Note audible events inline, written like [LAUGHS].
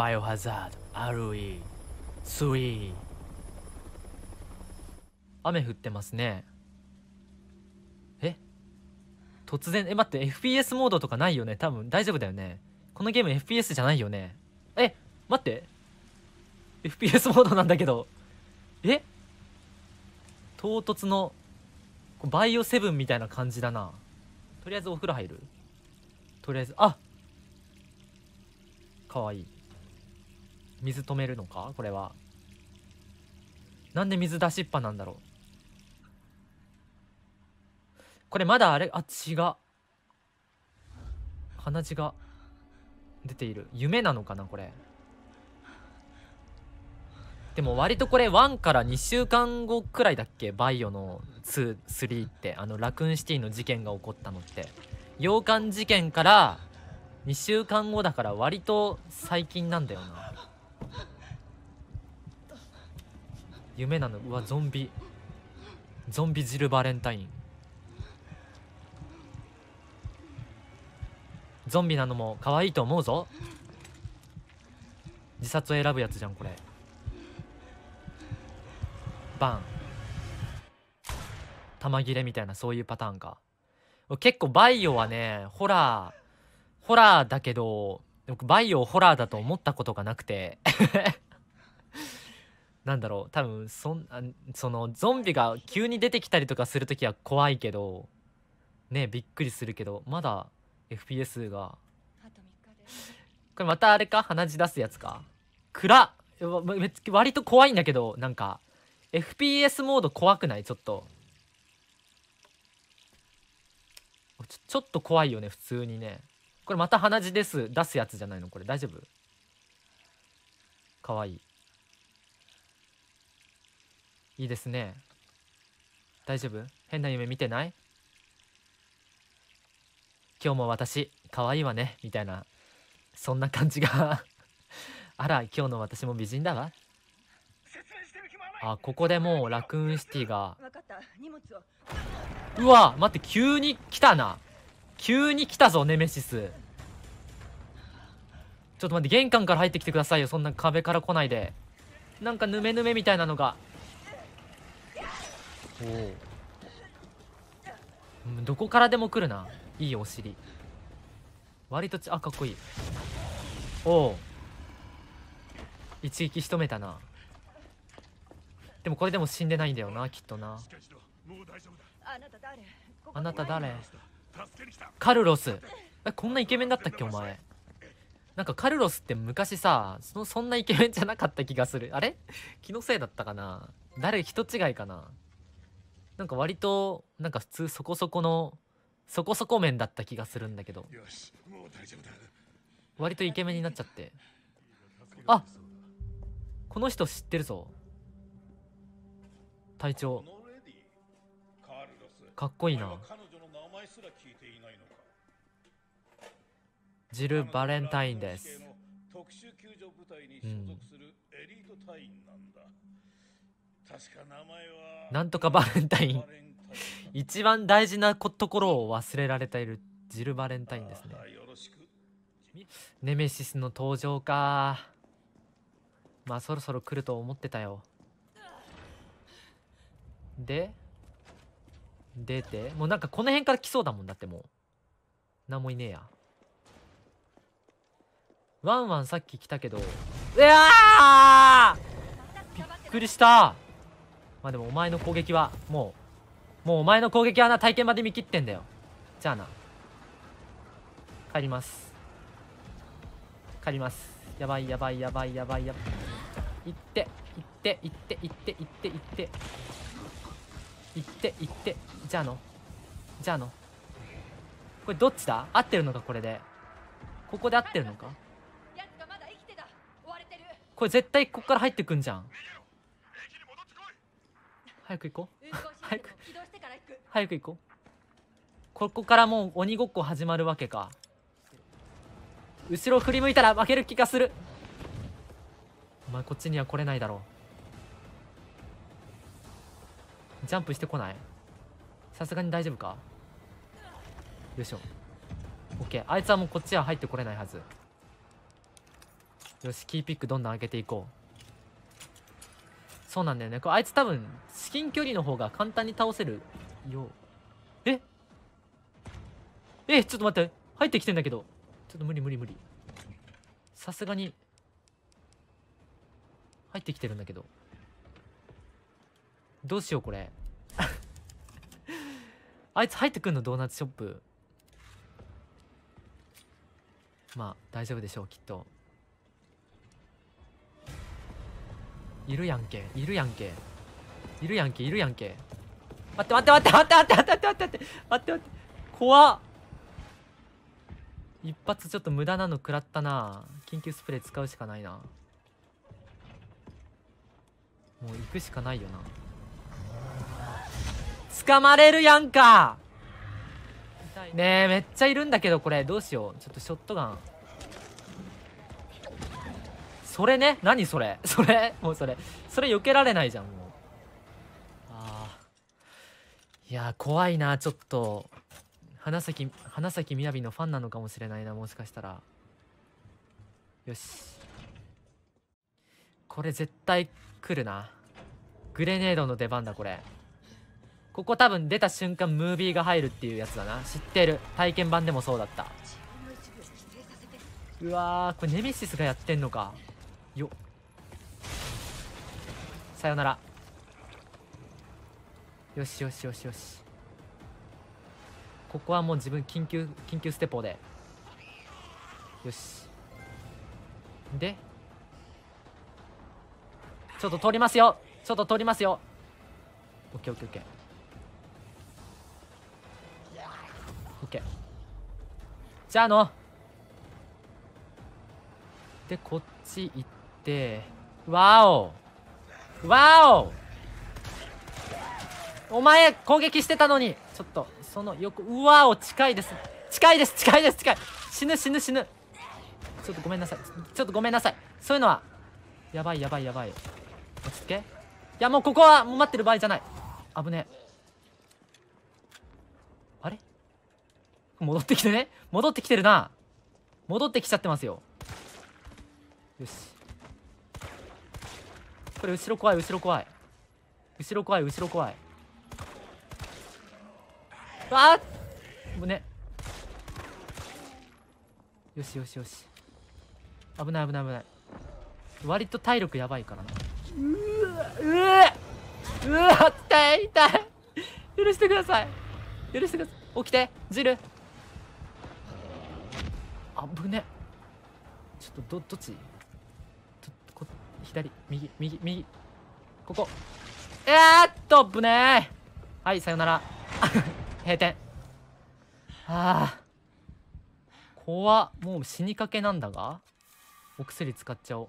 バイオハザード RE 3雨降ってますねえ突然え待って FPS モードとかないよね多分大丈夫だよねこのゲーム FPS じゃないよねえ待って FPS モードなんだけどえ唐突のバイオセブンみたいな感じだなとりあえずお風呂入るとりあえずあかわいい水止めるのかこれは。なんで水出しっぱなんだろう。これまだあれ、あ、血が。鼻血が出ている。夢なのかなこれ。でも割とこれ1から2週間後くらいだっけバイオの2、3って。あの、ラクーンシティの事件が起こったのって。洋館事件から2週間後だから割と最近なんだよな。夢なのうわゾンビゾンビジルバレンタインゾンビなのも可愛いと思うぞ自殺を選ぶやつじゃんこれバン玉切れみたいなそういうパターンか結構バイオはねホラーホラーだけど僕バイオホラーだと思ったことがなくて [LAUGHS] なんだろう多分そんあそのゾンビが急に出てきたりとかする時は怖いけどねびっくりするけどまだ FPS がこれまたあれか鼻血出すやつか暗っ割と怖いんだけどなんか FPS モード怖くないちょっとちょっと怖いよね普通にねこれまた鼻血です出すやつじゃないのこれ大丈夫かわいいいいですね大丈夫変な夢見てない今日も私可愛いわねみたいなそんな感じが [LAUGHS] あら今日の私も美人だわあここでもうラクーンシティがうわ待って急に来たな急に来たぞネメシスちょっと待って玄関から入ってきてくださいよそんな壁から来ないでなんかヌメヌメみたいなのがおどこからでも来るないいお尻割とちあかっこいいおお一撃しとめたなでもこれでも死んでないんだよなきっとなあなた誰カルロスこんなイケメンだったっけお前なんかカルロスって昔さそそんなイケメンじゃなかった気がするあれ気のせいだったかな誰人違いかななんか割となんか普通そこそこのそこそこ面だった気がするんだけど割とイケメンになっちゃってあこの人知ってるぞ隊長かっこいいなジル・バレンタインです特殊救助部隊に所属するエリート隊員なんだ、うんなんとかバレンタイン一番大事なところを忘れられているジルバレンタインですねネメシスの登場かまあそろそろ来ると思ってたよで出てもうなんかこの辺から来そうだもんだってもう何もいねえやワンワンさっき来たけどうわあびっくりしたまあでもお前の攻撃はもうもうお前の攻撃はな体験まで見切ってんだよじゃあな帰ります帰りますやばいやばいやばいやばいやばい行って行って行って行って行って行って行って行ってじゃあのじゃあのこれどっちだ合ってるのかこれでここで合ってるのかこれ絶対ここから入ってくんじゃん早く行こう早く早く行こうここからもう鬼ごっこ始まるわけか後ろ振り向いたら負ける気がするお前こっちには来れないだろうジャンプしてこないさすがに大丈夫かよいしょ OK あいつはもうこっちは入ってこれないはずよしキーピックどんどん上げていこうそうなんだよね。これあいつ多分、至近距離の方が簡単に倒せるよ。ええ、ちょっと待って。入ってきてんだけど。ちょっと無理無理無理。さすがに、入ってきてるんだけど。どうしようこれ。[LAUGHS] あいつ入ってくんのドーナツショップ。まあ、大丈夫でしょう、きっと。いるやんけいるやんけいるやんけいるやんけ待って待って待って待って待って待って待って待って待って怖っ一発ちょっと無駄なの食らったな緊急スプレー使うしかないなもう行くしかないよな捕まれるやんかねえめっちゃいるんだけどこれどうしようちょっとショットガンそれね何それ [LAUGHS] それもうそれそれ避けられないじゃんもうあいや怖いなちょっと花咲花咲みやびのファンなのかもしれないなもしかしたらよしこれ絶対来るなグレネードの出番だこれここ多分出た瞬間ムービーが入るっていうやつだな知ってる体験版でもそうだったうわーこれネメシスがやってんのかよさよならよしよしよしよしここはもう自分緊急緊急ステポでよしでちょっと通りますよちょっと通りますよ o k o k オッケーオッケーオッケーじゃあのでこっち行ってってわおわおお前攻撃してたのにちょっとそのよくうわお近いです近いです近いです近い死ぬ死ぬ死ぬちょっとごめんなさいちょっとごめんなさいそういうのはやばいやばいやばい落ち着けいやもうここはもう待ってる場合じゃない危ねえあれ戻ってきてね戻ってきてるな戻ってきちゃってますよよしこれ後ろ怖い後ろ怖い後ろ怖い後ろ怖いあっぶねよしよしよし危ない危ない危ない割と体力やばいからなうーうわうわ痛い痛い許してください許してください起きてジルあぶねちょっとどどっち左右右右ここえー、っとぶねーはいさよなら [LAUGHS] 閉店ああ怖もう死にかけなんだがお薬使っちゃおう